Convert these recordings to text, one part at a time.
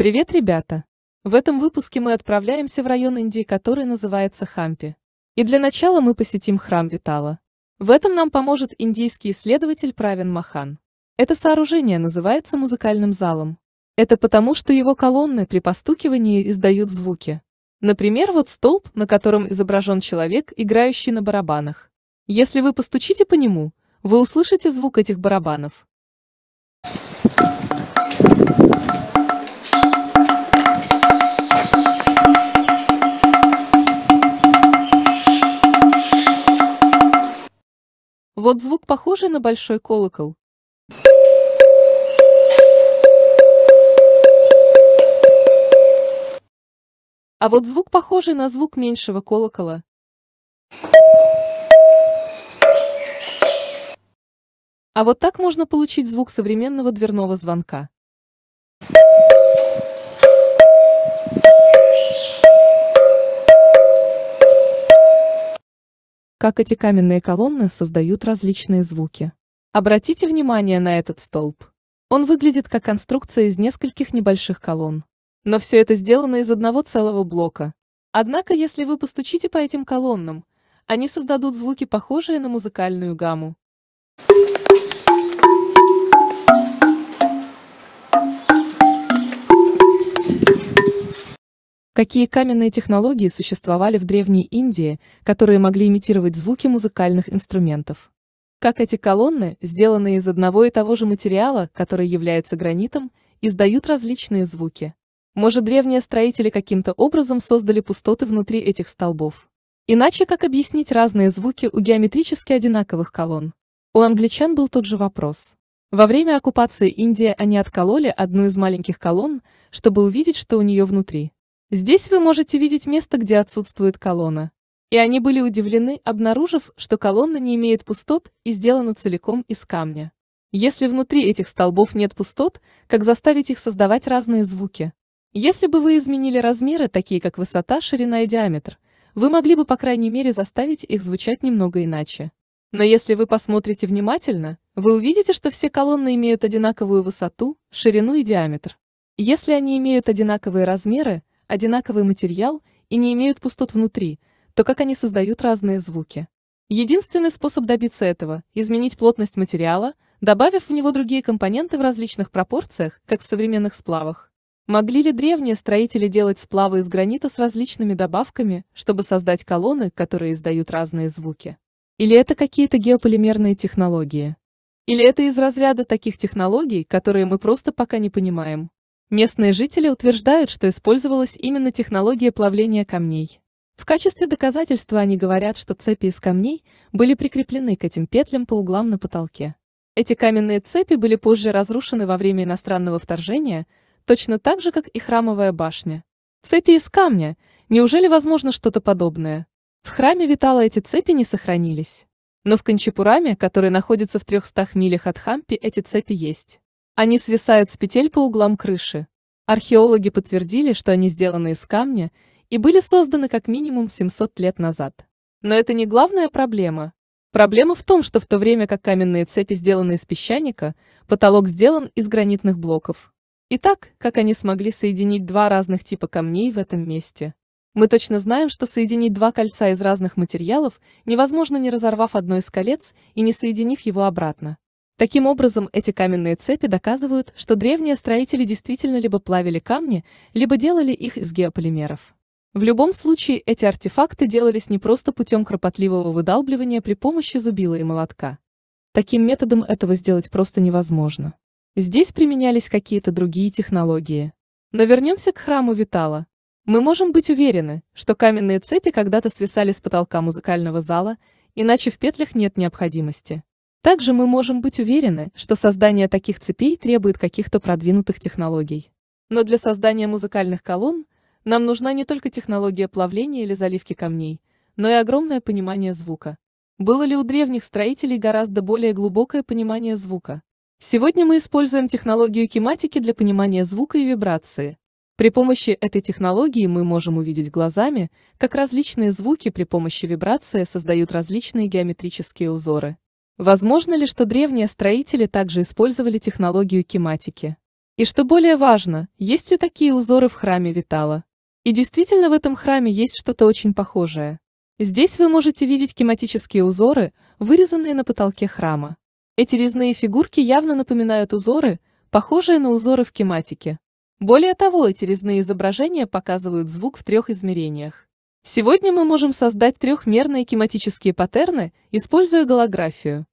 Привет, ребята! В этом выпуске мы отправляемся в район Индии, который называется Хампи. И для начала мы посетим храм Витала. В этом нам поможет индийский исследователь Правин Махан. Это сооружение называется музыкальным залом. Это потому, что его колонны при постукивании издают звуки. Например, вот столб, на котором изображен человек, играющий на барабанах. Если вы постучите по нему, вы услышите звук этих барабанов. Вот звук похожий на большой колокол. А вот звук похожий на звук меньшего колокола. А вот так можно получить звук современного дверного звонка. как эти каменные колонны создают различные звуки. Обратите внимание на этот столб. Он выглядит как конструкция из нескольких небольших колонн. Но все это сделано из одного целого блока. Однако, если вы постучите по этим колоннам, они создадут звуки, похожие на музыкальную гамму. Какие каменные технологии существовали в Древней Индии, которые могли имитировать звуки музыкальных инструментов? Как эти колонны, сделанные из одного и того же материала, который является гранитом, издают различные звуки? Может, древние строители каким-то образом создали пустоты внутри этих столбов? Иначе как объяснить разные звуки у геометрически одинаковых колонн? У англичан был тот же вопрос. Во время оккупации Индии они откололи одну из маленьких колонн, чтобы увидеть, что у нее внутри. Здесь вы можете видеть место, где отсутствует колонна. И они были удивлены, обнаружив, что колонна не имеет пустот и сделана целиком из камня. Если внутри этих столбов нет пустот, как заставить их создавать разные звуки? Если бы вы изменили размеры, такие как высота, ширина и диаметр, вы могли бы, по крайней мере, заставить их звучать немного иначе. Но если вы посмотрите внимательно, вы увидите, что все колонны имеют одинаковую высоту, ширину и диаметр. Если они имеют одинаковые размеры, одинаковый материал и не имеют пустот внутри, то как они создают разные звуки? Единственный способ добиться этого – изменить плотность материала, добавив в него другие компоненты в различных пропорциях, как в современных сплавах. Могли ли древние строители делать сплавы из гранита с различными добавками, чтобы создать колонны, которые издают разные звуки? Или это какие-то геополимерные технологии? Или это из разряда таких технологий, которые мы просто пока не понимаем? Местные жители утверждают, что использовалась именно технология плавления камней. В качестве доказательства они говорят, что цепи из камней были прикреплены к этим петлям по углам на потолке. Эти каменные цепи были позже разрушены во время иностранного вторжения, точно так же, как и храмовая башня. Цепи из камня. Неужели возможно что-то подобное? В храме Витала эти цепи не сохранились. Но в Канчепураме, который находится в 300 милях от Хампи, эти цепи есть. Они свисают с петель по углам крыши. Археологи подтвердили, что они сделаны из камня и были созданы как минимум 700 лет назад. Но это не главная проблема. Проблема в том, что в то время как каменные цепи сделаны из песчаника, потолок сделан из гранитных блоков. Итак, как они смогли соединить два разных типа камней в этом месте? Мы точно знаем, что соединить два кольца из разных материалов невозможно не разорвав одно из колец и не соединив его обратно. Таким образом, эти каменные цепи доказывают, что древние строители действительно либо плавили камни, либо делали их из геополимеров. В любом случае, эти артефакты делались не просто путем кропотливого выдалбливания при помощи зубила и молотка. Таким методом этого сделать просто невозможно. Здесь применялись какие-то другие технологии. Но вернемся к храму Витала. Мы можем быть уверены, что каменные цепи когда-то свисали с потолка музыкального зала, иначе в петлях нет необходимости. Также мы можем быть уверены, что создание таких цепей требует каких-то продвинутых технологий. Но для создания музыкальных колонн нам нужна не только технология плавления или заливки камней, но и огромное понимание звука. Было ли у древних строителей гораздо более глубокое понимание звука? Сегодня мы используем технологию кематики для понимания звука и вибрации. При помощи этой технологии мы можем увидеть глазами, как различные звуки при помощи вибрации создают различные геометрические узоры. Возможно ли, что древние строители также использовали технологию кематики? И что более важно, есть ли такие узоры в храме Витала? И действительно в этом храме есть что-то очень похожее. Здесь вы можете видеть кематические узоры, вырезанные на потолке храма. Эти резные фигурки явно напоминают узоры, похожие на узоры в кематике. Более того, эти резные изображения показывают звук в трех измерениях. Сегодня мы можем создать трехмерные кематические паттерны, используя голографию.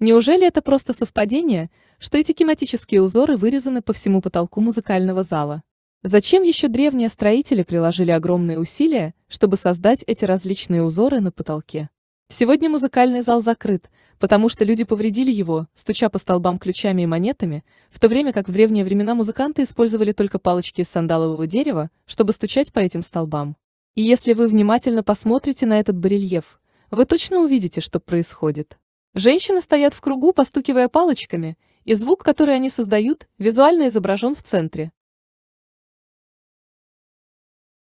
Неужели это просто совпадение, что эти тематические узоры вырезаны по всему потолку музыкального зала? Зачем еще древние строители приложили огромные усилия, чтобы создать эти различные узоры на потолке? Сегодня музыкальный зал закрыт, потому что люди повредили его, стуча по столбам ключами и монетами, в то время как в древние времена музыканты использовали только палочки из сандалового дерева, чтобы стучать по этим столбам. И если вы внимательно посмотрите на этот барельеф, вы точно увидите, что происходит. Женщины стоят в кругу, постукивая палочками, и звук, который они создают, визуально изображен в центре.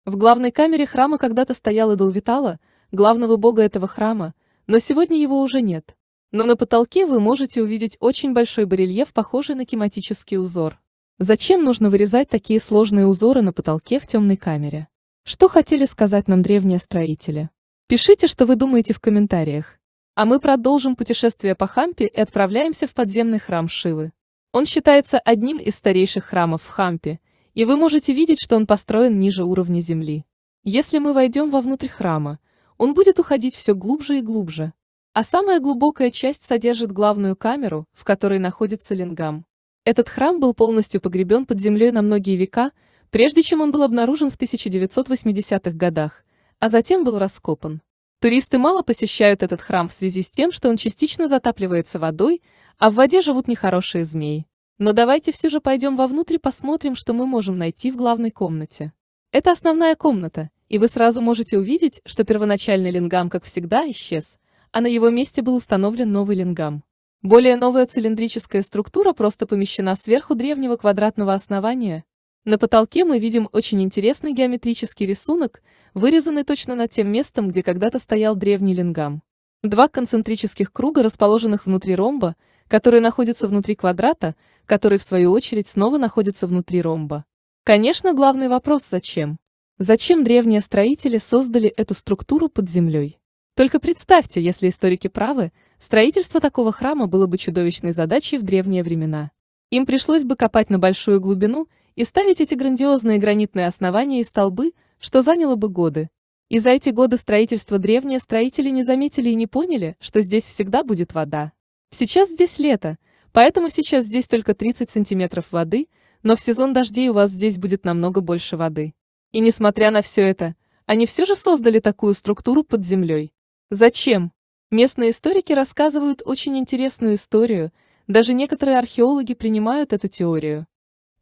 В главной камере храма когда-то стоял идол Витала, главного бога этого храма, но сегодня его уже нет. Но на потолке вы можете увидеть очень большой барельеф, похожий на кематический узор. Зачем нужно вырезать такие сложные узоры на потолке в темной камере? Что хотели сказать нам древние строители? Пишите, что вы думаете в комментариях. А мы продолжим путешествие по Хампе и отправляемся в подземный храм Шивы. Он считается одним из старейших храмов в Хампе, и вы можете видеть, что он построен ниже уровня земли. Если мы войдем вовнутрь храма, он будет уходить все глубже и глубже. А самая глубокая часть содержит главную камеру, в которой находится лингам. Этот храм был полностью погребен под землей на многие века, прежде чем он был обнаружен в 1980-х годах, а затем был раскопан. Туристы мало посещают этот храм в связи с тем, что он частично затапливается водой, а в воде живут нехорошие змеи. Но давайте все же пойдем вовнутрь и посмотрим, что мы можем найти в главной комнате. Это основная комната, и вы сразу можете увидеть, что первоначальный лингам, как всегда, исчез, а на его месте был установлен новый лингам. Более новая цилиндрическая структура просто помещена сверху древнего квадратного основания, на потолке мы видим очень интересный геометрический рисунок, вырезанный точно над тем местом, где когда-то стоял древний лингам. Два концентрических круга, расположенных внутри ромба, которые находятся внутри квадрата, который в свою очередь снова находится внутри ромба. Конечно, главный вопрос – зачем? Зачем древние строители создали эту структуру под землей? Только представьте, если историки правы, строительство такого храма было бы чудовищной задачей в древние времена. Им пришлось бы копать на большую глубину – и ставить эти грандиозные гранитные основания и столбы, что заняло бы годы. И за эти годы строительства древние строители не заметили и не поняли, что здесь всегда будет вода. Сейчас здесь лето, поэтому сейчас здесь только 30 сантиметров воды, но в сезон дождей у вас здесь будет намного больше воды. И несмотря на все это, они все же создали такую структуру под землей. Зачем? Местные историки рассказывают очень интересную историю, даже некоторые археологи принимают эту теорию.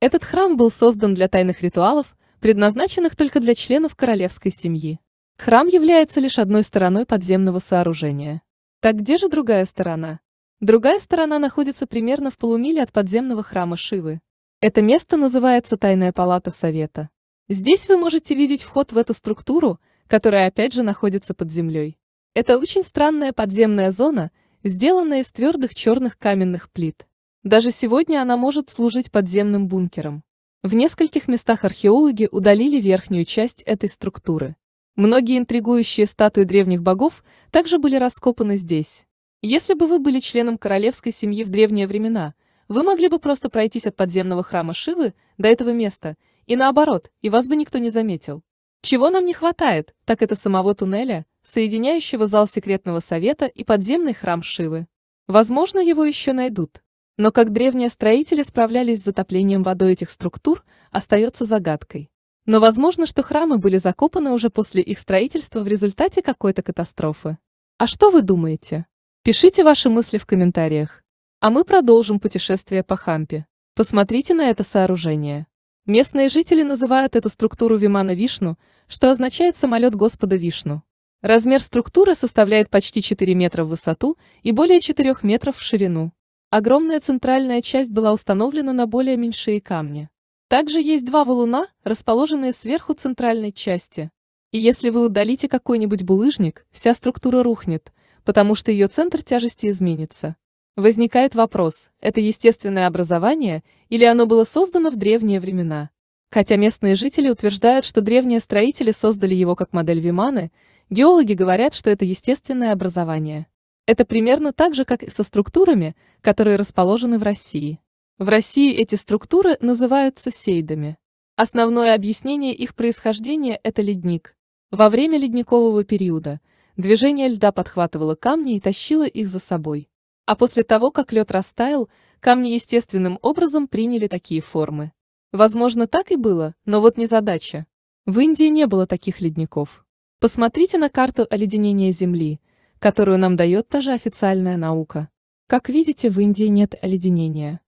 Этот храм был создан для тайных ритуалов, предназначенных только для членов королевской семьи. Храм является лишь одной стороной подземного сооружения. Так где же другая сторона? Другая сторона находится примерно в полумиле от подземного храма Шивы. Это место называется Тайная палата Совета. Здесь вы можете видеть вход в эту структуру, которая опять же находится под землей. Это очень странная подземная зона, сделанная из твердых черных каменных плит. Даже сегодня она может служить подземным бункером. В нескольких местах археологи удалили верхнюю часть этой структуры. Многие интригующие статуи древних богов также были раскопаны здесь. Если бы вы были членом королевской семьи в древние времена, вы могли бы просто пройтись от подземного храма Шивы до этого места, и наоборот, и вас бы никто не заметил. Чего нам не хватает, так это самого туннеля, соединяющего зал секретного совета и подземный храм Шивы. Возможно, его еще найдут. Но как древние строители справлялись с затоплением водой этих структур, остается загадкой. Но возможно, что храмы были закопаны уже после их строительства в результате какой-то катастрофы. А что вы думаете? Пишите ваши мысли в комментариях. А мы продолжим путешествие по Хампе. Посмотрите на это сооружение. Местные жители называют эту структуру Вимана Вишну, что означает «самолет Господа Вишну». Размер структуры составляет почти 4 метра в высоту и более 4 метров в ширину. Огромная центральная часть была установлена на более меньшие камни. Также есть два валуна, расположенные сверху центральной части. И если вы удалите какой-нибудь булыжник, вся структура рухнет, потому что ее центр тяжести изменится. Возникает вопрос, это естественное образование или оно было создано в древние времена? Хотя местные жители утверждают, что древние строители создали его как модель Виманы, геологи говорят, что это естественное образование. Это примерно так же, как и со структурами, которые расположены в России. В России эти структуры называются сейдами. Основное объяснение их происхождения – это ледник. Во время ледникового периода движение льда подхватывало камни и тащило их за собой. А после того, как лед растаял, камни естественным образом приняли такие формы. Возможно, так и было, но вот незадача. В Индии не было таких ледников. Посмотрите на карту оледенения Земли, которую нам дает та же официальная наука. Как видите, в Индии нет оледенения.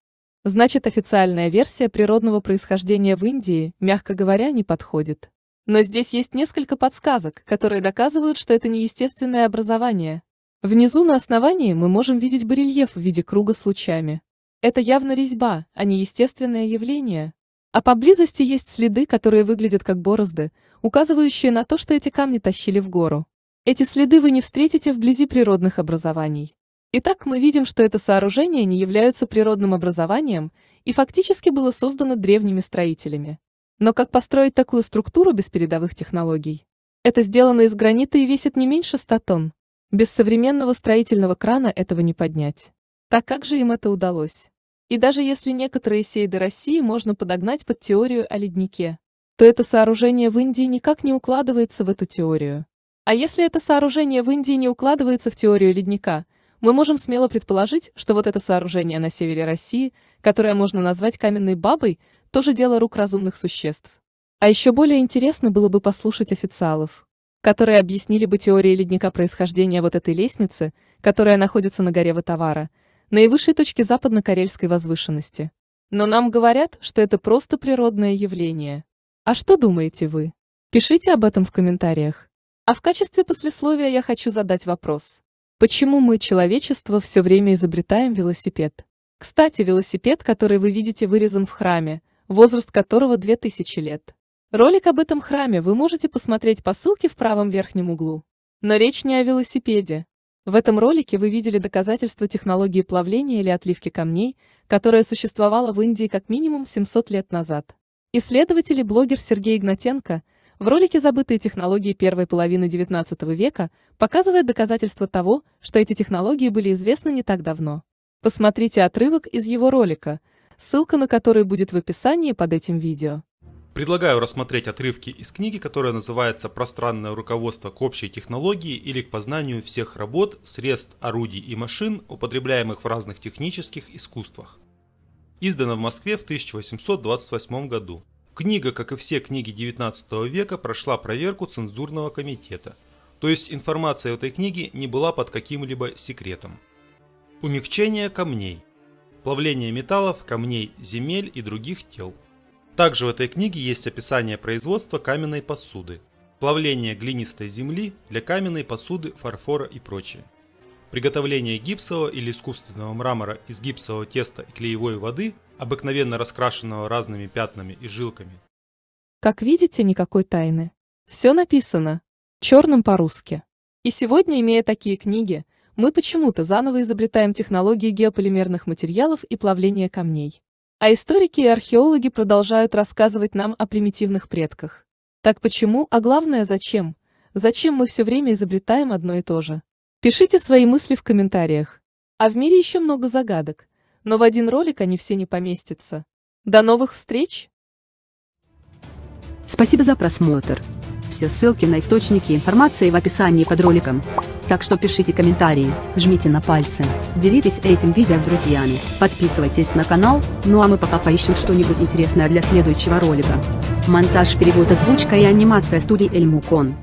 Значит, официальная версия природного происхождения в Индии, мягко говоря, не подходит. Но здесь есть несколько подсказок, которые доказывают, что это неестественное образование. Внизу на основании мы можем видеть барельеф в виде круга с лучами. Это явно резьба, а не естественное явление. А поблизости есть следы, которые выглядят как борозды, указывающие на то, что эти камни тащили в гору. Эти следы вы не встретите вблизи природных образований. Итак, мы видим, что это сооружение не является природным образованием и фактически было создано древними строителями. Но как построить такую структуру без передовых технологий? Это сделано из гранита и весит не меньше 100 тонн. Без современного строительного крана этого не поднять. Так как же им это удалось? И даже если некоторые сейды России можно подогнать под теорию о леднике, то это сооружение в Индии никак не укладывается в эту теорию. А если это сооружение в Индии не укладывается в теорию ледника, мы можем смело предположить, что вот это сооружение на севере России, которое можно назвать каменной бабой, тоже дело рук разумных существ. А еще более интересно было бы послушать официалов, которые объяснили бы теории ледника происхождения вот этой лестницы, которая находится на горе Ватавара, наивысшей точке западно-карельской возвышенности. Но нам говорят, что это просто природное явление. А что думаете вы? Пишите об этом в комментариях. А в качестве послесловия я хочу задать вопрос. Почему мы, человечество, все время изобретаем велосипед? Кстати, велосипед, который вы видите вырезан в храме, возраст которого 2000 лет. Ролик об этом храме вы можете посмотреть по ссылке в правом верхнем углу. Но речь не о велосипеде. В этом ролике вы видели доказательства технологии плавления или отливки камней, которая существовала в Индии как минимум 700 лет назад. Исследователь и блогер Сергей Игнатенко – в ролике «Забытые технологии первой половины XIX века» показывает доказательства того, что эти технологии были известны не так давно. Посмотрите отрывок из его ролика, ссылка на который будет в описании под этим видео. Предлагаю рассмотреть отрывки из книги, которая называется «Пространное руководство к общей технологии или к познанию всех работ, средств, орудий и машин, употребляемых в разных технических искусствах». Издано в Москве в 1828 году. Книга, как и все книги 19 века, прошла проверку цензурного комитета. То есть информация в этой книге не была под каким-либо секретом. Умягчение камней. Плавление металлов, камней, земель и других тел. Также в этой книге есть описание производства каменной посуды, плавление глинистой земли для каменной посуды, фарфора и прочее. Приготовление гипсового или искусственного мрамора из гипсового теста и клеевой воды – обыкновенно раскрашенного разными пятнами и жилками. Как видите, никакой тайны. Все написано. Черным по-русски. И сегодня, имея такие книги, мы почему-то заново изобретаем технологии геополимерных материалов и плавления камней. А историки и археологи продолжают рассказывать нам о примитивных предках. Так почему, а главное зачем? Зачем мы все время изобретаем одно и то же? Пишите свои мысли в комментариях. А в мире еще много загадок, но в один ролик они все не поместятся. До новых встреч! Спасибо за просмотр. Все ссылки на источники информации в описании под роликом. Так что пишите комментарии, жмите на пальцы, делитесь этим видео с друзьями, подписывайтесь на канал, ну а мы пока поищем что-нибудь интересное для следующего ролика. Монтаж, перевод, озвучка и анимация студии Эльмукон.